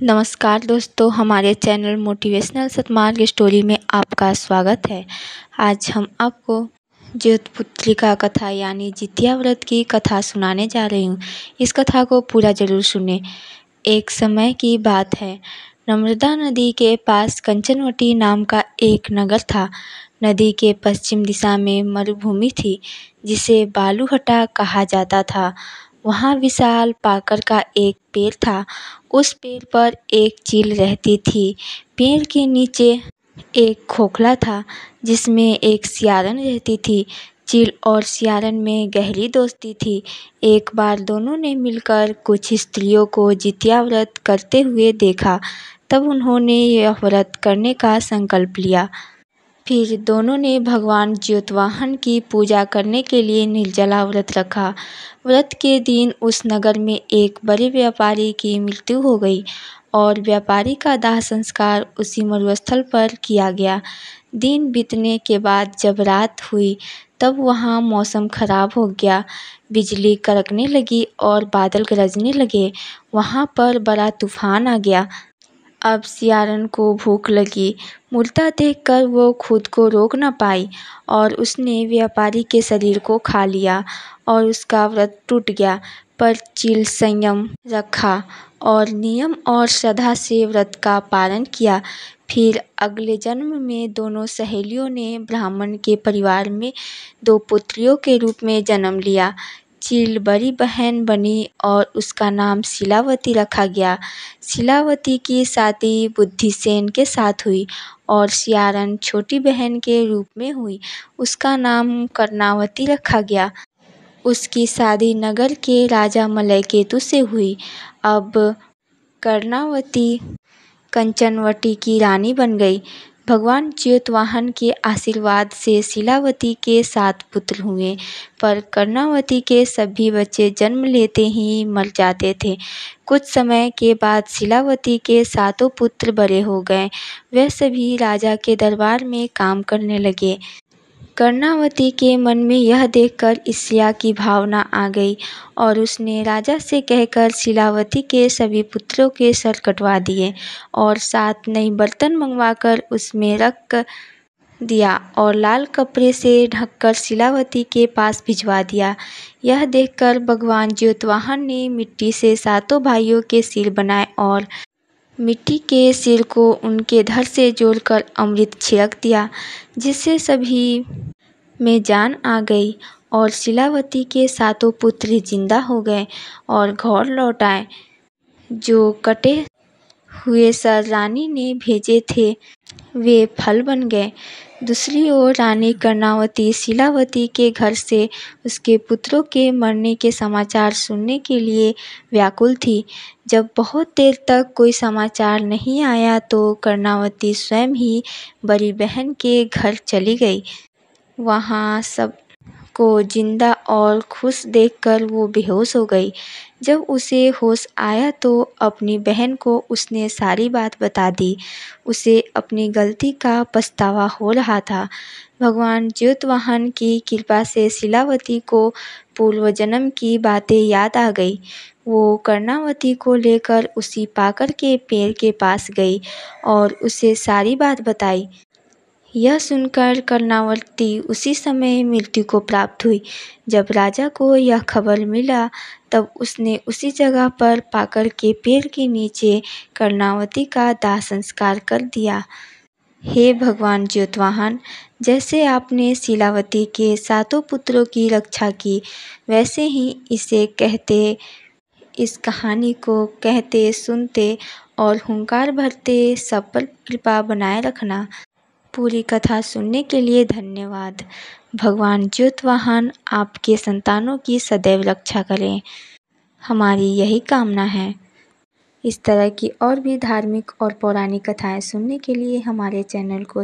नमस्कार दोस्तों हमारे चैनल मोटिवेशनल सतमार्ग स्टोरी में आपका स्वागत है आज हम आपको ज्योतपुत्री का कथा यानी जितिया व्रत की कथा सुनाने जा रही हूँ इस कथा को पूरा जरूर सुने एक समय की बात है नर्मदा नदी के पास कंचनवटी नाम का एक नगर था नदी के पश्चिम दिशा में मरुभूमि थी जिसे बालूहटा कहा जाता था वहाँ विशाल पाकर का एक पेड़ था उस पेड़ पर एक चील रहती थी पेड़ के नीचे एक खोखला था जिसमें एक सियारन रहती थी चील और सियारन में गहरी दोस्ती थी एक बार दोनों ने मिलकर कुछ स्त्रियों को जितिया व्रत करते हुए देखा तब उन्होंने यह व्रत करने का संकल्प लिया फिर दोनों ने भगवान ज्योतवाहन की पूजा करने के लिए निर्जला व्रत रखा व्रत के दिन उस नगर में एक बड़े व्यापारी की मृत्यु हो गई और व्यापारी का दाह संस्कार उसी मरुस्थल पर किया गया दिन बीतने के बाद जब रात हुई तब वहाँ मौसम ख़राब हो गया बिजली कड़कने लगी और बादल गरजने लगे वहाँ पर बड़ा तूफान आ गया अब सियारन को भूख लगी मुर्दा देखकर वो खुद को रोक न पाई और उसने व्यापारी के शरीर को खा लिया और उसका व्रत टूट गया पर चिल संयम रखा और नियम और श्रद्धा से व्रत का पालन किया फिर अगले जन्म में दोनों सहेलियों ने ब्राह्मण के परिवार में दो पुत्रियों के रूप में जन्म लिया चील बड़ी बहन बनी और उसका नाम शिलावती रखा गया शिलावती की शादी बुद्धिसेन के साथ हुई और सियारन छोटी बहन के रूप में हुई उसका नाम कर्णावती रखा गया उसकी शादी नगर के राजा मलयकेतु से हुई अब कर्णावती कंचनवटी की रानी बन गई भगवान जेतवाहन के आशीर्वाद से शिलावती के सात पुत्र हुए पर कर्णावती के सभी बच्चे जन्म लेते ही मर जाते थे कुछ समय के बाद शिलावती के सातों पुत्र बड़े हो गए वे सभी राजा के दरबार में काम करने लगे कर्णावती के मन में यह देखकर ईर्ष्या की भावना आ गई और उसने राजा से कहकर शिलावती के सभी पुत्रों के सर कटवा दिए और सात नए बर्तन मंगवाकर उसमें रख दिया और लाल कपड़े से ढककर शिलावती के पास भिजवा दिया यह देखकर भगवान ज्योतवाहन ने मिट्टी से सातों भाइयों के सिर बनाए और मिट्टी के सिर को उनके धर से जोड़कर अमृत छिड़क दिया जिससे सभी में जान आ गई और शिलावती के सातों पुत्र जिंदा हो गए और घर लौट आए जो कटे हुए सर रानी ने भेजे थे वे फल बन गए दूसरी ओर रानी कर्णावती शिलावती के घर से उसके पुत्रों के मरने के समाचार सुनने के लिए व्याकुल थी जब बहुत देर तक कोई समाचार नहीं आया तो कर्णावती स्वयं ही बड़ी बहन के घर चली गई वहाँ सब को जिंदा और खुश देखकर वो बेहोश हो गई जब उसे होश आया तो अपनी बहन को उसने सारी बात बता दी उसे अपनी गलती का पछतावा हो रहा था भगवान ज्योतवाहन की कृपा से शिलावती को पूर्व जन्म की बातें याद आ गई वो कर्णावती को लेकर उसी पाकर के पेड़ के पास गई और उसे सारी बात बताई यह सुनकर कर्णावर्ती उसी समय मृत्यु को प्राप्त हुई जब राजा को यह खबर मिला तब उसने उसी जगह पर पाकर के पेड़ के नीचे कर्णावती का दाह संस्कार कर दिया हे भगवान ज्योतवाहन जैसे आपने शिलावती के सातों पुत्रों की रक्षा की वैसे ही इसे कहते इस कहानी को कहते सुनते और हुंकार भरते सब पर कृपा बनाए रखना पूरी कथा सुनने के लिए धन्यवाद भगवान ज्योतवाहन आपके संतानों की सदैव रक्षा करें हमारी यही कामना है इस तरह की और भी धार्मिक और पौराणिक कथाएँ सुनने के लिए हमारे चैनल को